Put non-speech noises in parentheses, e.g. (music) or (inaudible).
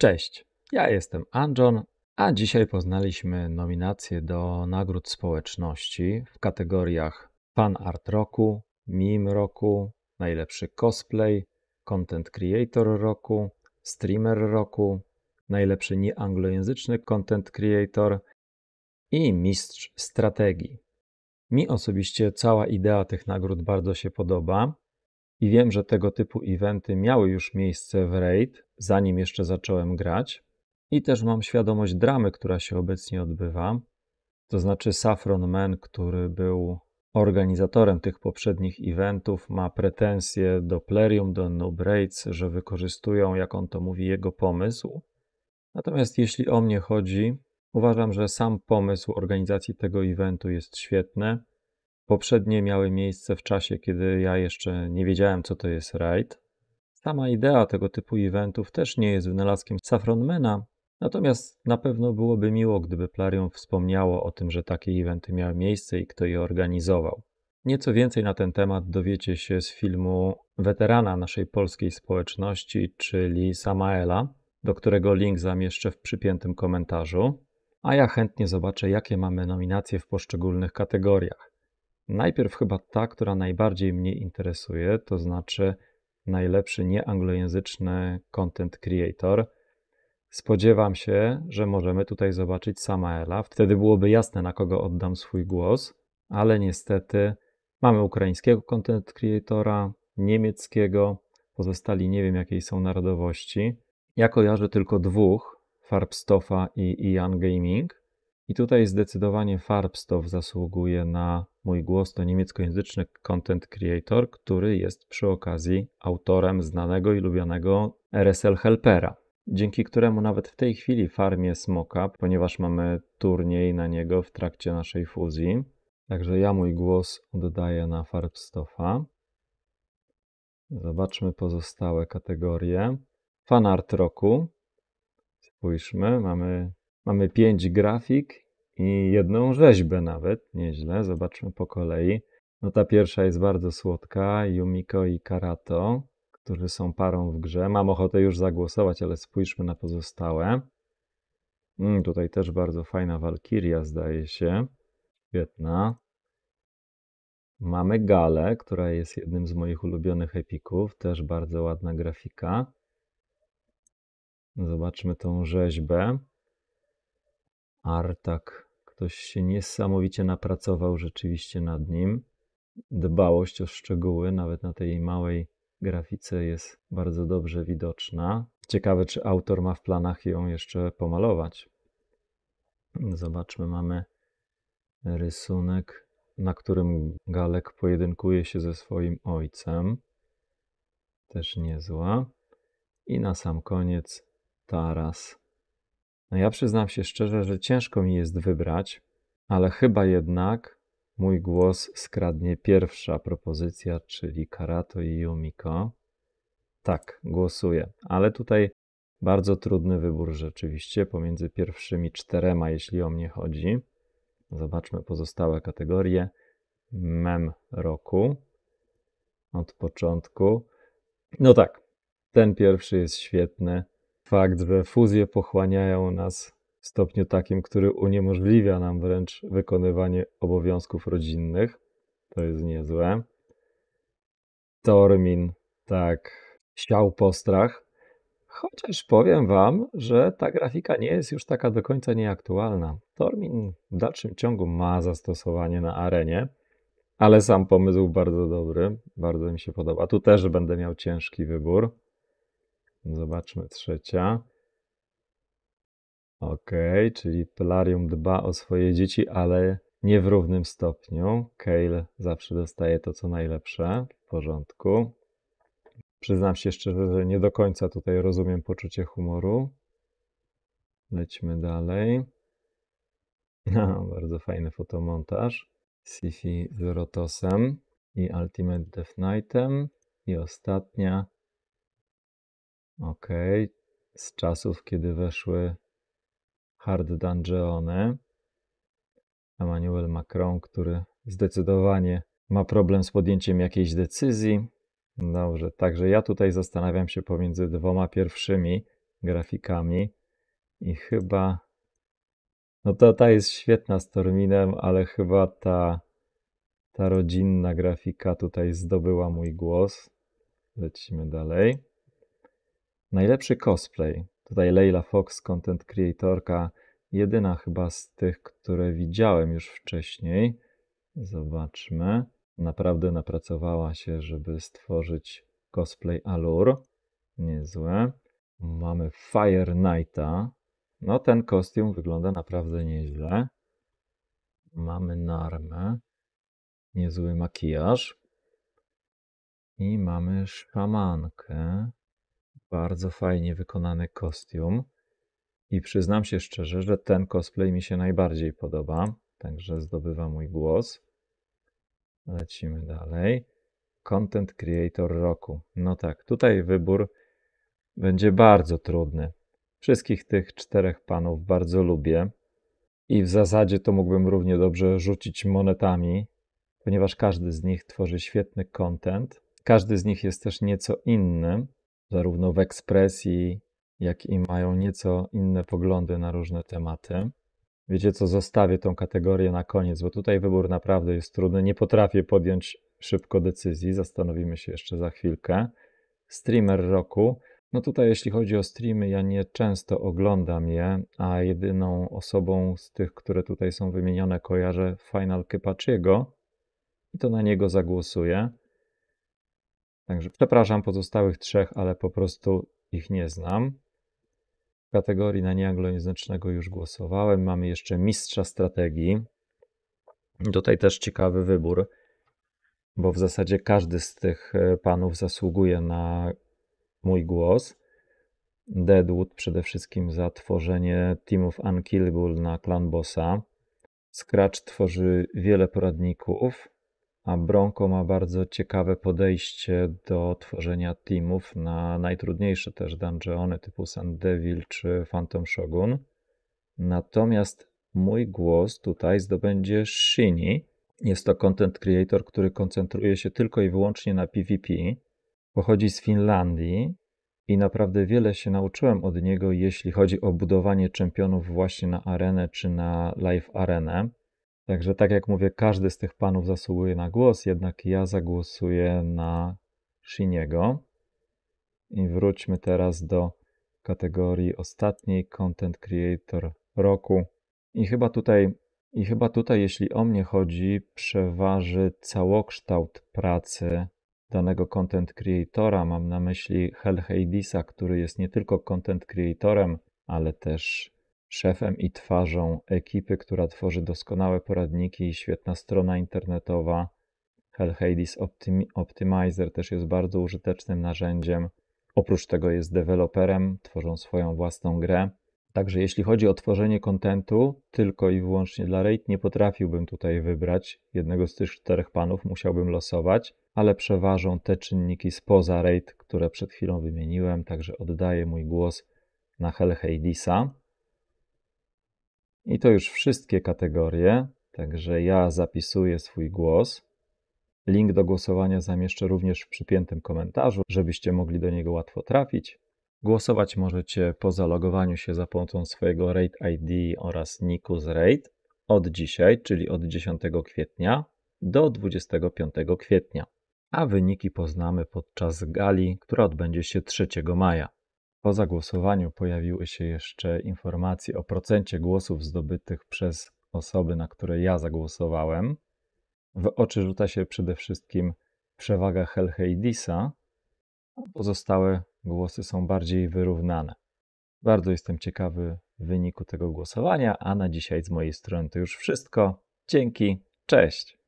Cześć, ja jestem Anjon, a dzisiaj poznaliśmy nominacje do nagród społeczności w kategoriach Fan Art Roku, Meme Roku, Najlepszy Cosplay, Content Creator Roku, Streamer Roku, Najlepszy Nieanglojęzyczny Content Creator i Mistrz Strategii. Mi osobiście cała idea tych nagród bardzo się podoba i wiem, że tego typu eventy miały już miejsce w Raid, zanim jeszcze zacząłem grać. I też mam świadomość dramy, która się obecnie odbywa. To znaczy, Saffron Man, który był organizatorem tych poprzednich eventów, ma pretensje do Plerium, do Noob Raids, że wykorzystują, jak on to mówi, jego pomysł. Natomiast jeśli o mnie chodzi, uważam, że sam pomysł organizacji tego eventu jest świetny. Poprzednie miały miejsce w czasie, kiedy ja jeszcze nie wiedziałem, co to jest raid. Sama idea tego typu eventów też nie jest wynalazkiem Saffronmana, natomiast na pewno byłoby miło, gdyby Plarium wspomniało o tym, że takie eventy miały miejsce i kto je organizował. Nieco więcej na ten temat dowiecie się z filmu weterana naszej polskiej społeczności, czyli Samaela, do którego link zamieszczę w przypiętym komentarzu. A ja chętnie zobaczę, jakie mamy nominacje w poszczególnych kategoriach. Najpierw chyba ta, która najbardziej mnie interesuje, to znaczy najlepszy nieanglojęzyczny content creator. Spodziewam się, że możemy tutaj zobaczyć Samaela. Wtedy byłoby jasne, na kogo oddam swój głos, ale niestety mamy ukraińskiego content creatora, niemieckiego, pozostali nie wiem jakiej są narodowości. Ja kojarzę tylko dwóch, Farbstoffa i Ian Gaming. I tutaj zdecydowanie Farbstow zasługuje na mój głos. To niemieckojęzyczny content creator, który jest przy okazji autorem znanego i lubianego RSL Helpera. Dzięki któremu nawet w tej chwili farmie Smoka, ponieważ mamy turniej na niego w trakcie naszej fuzji. Także ja mój głos oddaję na Farbstofa. Zobaczmy pozostałe kategorie. Fanart roku. Spójrzmy, mamy Mamy 5 grafik i jedną rzeźbę nawet, nieźle, zobaczmy po kolei. No ta pierwsza jest bardzo słodka, Yumiko i Karato, którzy są parą w grze. Mam ochotę już zagłosować, ale spójrzmy na pozostałe. Mm, tutaj też bardzo fajna Walkiria zdaje się. Świetna. Mamy Galę, która jest jednym z moich ulubionych epików. Też bardzo ładna grafika. Zobaczmy tą rzeźbę. Artak Ktoś się niesamowicie napracował rzeczywiście nad nim. Dbałość o szczegóły, nawet na tej małej grafice, jest bardzo dobrze widoczna. Ciekawe, czy autor ma w planach ją jeszcze pomalować. Zobaczmy, mamy rysunek, na którym Galek pojedynkuje się ze swoim ojcem. Też niezła. I na sam koniec taras no ja przyznam się szczerze, że ciężko mi jest wybrać, ale chyba jednak mój głos skradnie pierwsza propozycja, czyli Karato i Yumiko. Tak, głosuję, ale tutaj bardzo trudny wybór rzeczywiście pomiędzy pierwszymi czterema, jeśli o mnie chodzi. Zobaczmy pozostałe kategorie. Mem roku od początku. No tak, ten pierwszy jest świetny fakt, że fuzje pochłaniają nas w stopniu takim, który uniemożliwia nam wręcz wykonywanie obowiązków rodzinnych. To jest niezłe. Tormin, tak, siał postrach. Chociaż powiem Wam, że ta grafika nie jest już taka do końca nieaktualna. Tormin w dalszym ciągu ma zastosowanie na arenie, ale sam pomysł bardzo dobry, bardzo mi się podoba. Tu też będę miał ciężki wybór. Zobaczmy trzecia. Ok, czyli Pelarium dba o swoje dzieci, ale nie w równym stopniu. Kale zawsze dostaje to, co najlepsze. W porządku. Przyznam się szczerze, że nie do końca tutaj rozumiem poczucie humoru. Lećmy dalej. (laughs) No, bardzo fajny fotomontaż. Sifi z Rotosem i Ultimate Death Knightem. I ostatnia Ok, z czasów, kiedy weszły hard dungeony. Emmanuel Macron, który zdecydowanie ma problem z podjęciem jakiejś decyzji. Dobrze, także ja tutaj zastanawiam się pomiędzy dwoma pierwszymi grafikami i chyba. No to ta jest świetna z Torminem, ale chyba ta, ta rodzinna grafika tutaj zdobyła mój głos. Lecimy dalej. Najlepszy cosplay. Tutaj Leila Fox, content creatorka, jedyna chyba z tych, które widziałem już wcześniej. Zobaczmy. Naprawdę napracowała się, żeby stworzyć cosplay Alur. Niezłe. Mamy Fire Knighta. No ten kostium wygląda naprawdę nieźle. Mamy Narmę. Niezły makijaż. I mamy szamankę. Bardzo fajnie wykonany kostium. I przyznam się szczerze, że ten cosplay mi się najbardziej podoba. Także zdobywa mój głos. Lecimy dalej. Content Creator roku. No tak, tutaj wybór będzie bardzo trudny. Wszystkich tych czterech panów bardzo lubię. I w zasadzie to mógłbym równie dobrze rzucić monetami, ponieważ każdy z nich tworzy świetny content. Każdy z nich jest też nieco inny, zarówno w ekspresji, jak i mają nieco inne poglądy na różne tematy. Wiecie co, zostawię tą kategorię na koniec, bo tutaj wybór naprawdę jest trudny. Nie potrafię podjąć szybko decyzji, zastanowimy się jeszcze za chwilkę. Streamer roku. No tutaj, jeśli chodzi o streamy, ja nie często oglądam je, a jedyną osobą z tych, które tutaj są wymienione, kojarzę Final Kypachiego i to na niego zagłosuję. Także przepraszam pozostałych trzech, ale po prostu ich nie znam. W kategorii na nieanglojęzycznego już głosowałem. Mamy jeszcze mistrza strategii. Tutaj też ciekawy wybór, bo w zasadzie każdy z tych e, panów zasługuje na mój głos. Deadwood przede wszystkim za tworzenie teamów Unkillable na Clan Bossa. Scratch tworzy wiele poradników. A Bronco ma bardzo ciekawe podejście do tworzenia teamów na najtrudniejsze też dungeony typu Sand Devil czy Phantom Shogun. Natomiast mój głos tutaj zdobędzie Shini. Jest to content creator, który koncentruje się tylko i wyłącznie na PvP. Pochodzi z Finlandii i naprawdę wiele się nauczyłem od niego, jeśli chodzi o budowanie czempionów właśnie na arenę czy na live arenę. Także tak jak mówię, każdy z tych panów zasługuje na głos, jednak ja zagłosuję na Shiniego. I wróćmy teraz do kategorii ostatniej Content Creator roku. I chyba tutaj, i chyba tutaj jeśli o mnie chodzi, przeważy całokształt pracy danego content creatora. Mam na myśli Hel Hadisa, który jest nie tylko content creatorem, ale też szefem i twarzą ekipy, która tworzy doskonałe poradniki i świetna strona internetowa. Hellhades Optim Optimizer też jest bardzo użytecznym narzędziem. Oprócz tego jest deweloperem, tworzą swoją własną grę. Także jeśli chodzi o tworzenie kontentu tylko i wyłącznie dla RAID, nie potrafiłbym tutaj wybrać jednego z tych czterech panów, musiałbym losować, ale przeważą te czynniki spoza RAID, które przed chwilą wymieniłem, także oddaję mój głos na Hellhadesa. I to już wszystkie kategorie, także ja zapisuję swój głos. Link do głosowania zamieszczę również w przypiętym komentarzu, żebyście mogli do niego łatwo trafić. Głosować możecie po zalogowaniu się za pomocą swojego Rate ID oraz niku z Rate od dzisiaj, czyli od 10 kwietnia do 25 kwietnia. A wyniki poznamy podczas gali, która odbędzie się 3 maja. Po zagłosowaniu pojawiły się jeszcze informacje o procencie głosów zdobytych przez osoby, na które ja zagłosowałem. W oczy rzuca się przede wszystkim przewaga Helheidisa, a pozostałe głosy są bardziej wyrównane. Bardzo jestem ciekawy wyniku tego głosowania, a na dzisiaj z mojej strony to już wszystko. Dzięki, cześć!